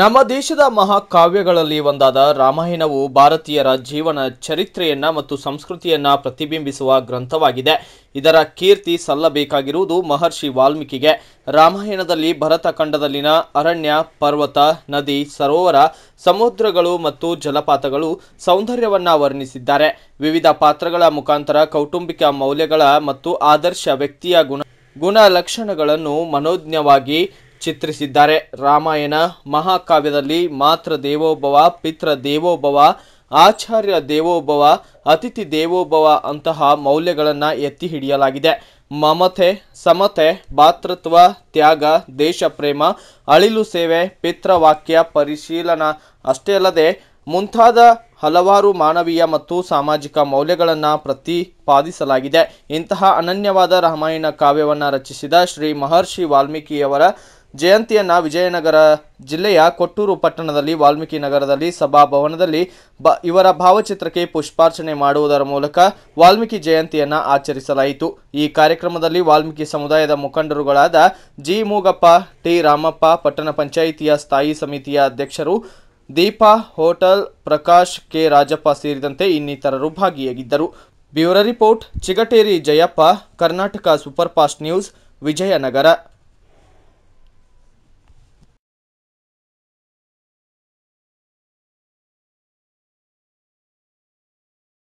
ನಮ್ಮ ದೇಶದ ಮಹಾಕಾವ್ಯಗಳಲ್ಲಿ ಒಂದಾದ ರಾಮಾಯಣವು ಭಾರತೀಯರ ಜೀವನ ಚರಿತ್ರೆಯನ್ನ ಮತ್ತು ಸಂಸ್ಕೃತಿಯನ್ನ ಪ್ರತಿಬಿಂಬಿಸುವ ಗ್ರಂಥವಾಗಿದೆ ಇದರ ಕೀರ್ತಿ ಸಲ್ಲಬೇಕಾಗಿರುವುದು ಮಹರ್ಷಿ ವಾಲ್ಮೀಕಿಗೆ ರಾಮಾಯಣದಲ್ಲಿ ಭರತ ಖಂಡದಲ್ಲಿನ ಅರಣ್ಯ ಪರ್ವತ ನದಿ ಸರೋವರ ಸಮುದ್ರಗಳು ಮತ್ತು ಜಲಪಾತಗಳು ಸೌಂದರ್ಯವನ್ನ ವರ್ಣಿಸಿದ್ದಾರೆ ವಿವಿಧ ಪಾತ್ರಗಳ ಮುಖಾಂತರ ಕೌಟುಂಬಿಕ ಮೌಲ್ಯಗಳ ಮತ್ತು ಆದರ್ಶ ವ್ಯಕ್ತಿಯ ಗುಣ ಗುಣಲಕ್ಷಣಗಳನ್ನು ಮನೋಜ್ಞವಾಗಿ ಚಿತ್ರಿಸಿದ್ದಾರೆ ರಾಮಾಯಣ ಮಹಾಕಾವ್ಯದಲ್ಲಿ ಮಾತೃ ದೇವೋಭವ ಪಿತೃ ದೇವೋಭವ ಆಚಾರ್ಯ ದೇವೋಭವ ಅತಿಥಿ ದೇವೋಭವ ಅಂತಹ ಮೌಲ್ಯಗಳನ್ನು ಎತ್ತಿ ಹಿಡಿಯಲಾಗಿದೆ ಮಮತೆ ಸಮತೆ ಭಾತೃತ್ವ ತ್ಯಾಗ ದೇಶ ಪ್ರೇಮ ಅಳಿಲು ಸೇವೆ ಪಿತೃವಾಕ್ಯ ಪರಿಶೀಲನಾ ಅಷ್ಟೇ ಅಲ್ಲದೆ ಮುಂತಾದ ಹಲವಾರು ಮಾನವೀಯ ಮತ್ತು ಸಾಮಾಜಿಕ ಮೌಲ್ಯಗಳನ್ನು ಪ್ರತಿಪಾದಿಸಲಾಗಿದೆ ಇಂತಹ ಅನನ್ಯವಾದ ರಾಮಾಯಣ ಕಾವ್ಯವನ್ನು ರಚಿಸಿದ ಶ್ರೀ ಮಹರ್ಷಿ ವಾಲ್ಮೀಕಿಯವರ ಜಯಂತಿಯನ್ನು ವಿಜಯನಗರ ಜಿಲ್ಲೆಯ ಕೊಟ್ಟೂರು ಪಟ್ಟಣದಲ್ಲಿ ವಾಲ್ಮೀಕಿ ನಗರದಲ್ಲಿ ಸಭಾಭವನದಲ್ಲಿ ಬ ಇವರ ಭಾವಚಿತ್ರಕ್ಕೆ ಪುಷ್ಪಾರ್ಚನೆ ಮಾಡುವುದರ ಮೂಲಕ ವಾಲ್ಮೀಕಿ ಜಯಂತಿಯನ್ನು ಆಚರಿಸಲಾಯಿತು ಈ ಕಾರ್ಯಕ್ರಮದಲ್ಲಿ ವಾಲ್ಮೀಕಿ ಸಮುದಾಯದ ಮುಖಂಡರುಗಳಾದ ಜಿ ಮೂಗಪ್ಪ ಟಿ ರಾಮಪ್ಪ ಪಟ್ಟಣ ಪಂಚಾಯಿತಿಯ ಸ್ಥಾಯಿ ಸಮಿತಿಯ ಅಧ್ಯಕ್ಷರು ದೀಪಾ ಹೋಟೆಲ್ ಪ್ರಕಾಶ್ ಕೆ ರಾಜಪ್ಪ ಸೇರಿದಂತೆ ಇನ್ನಿತರರು ಭಾಗಿಯಾಗಿದ್ದರು bureau report Chigateri Jayappa Karnataka superfast news Vijayanagara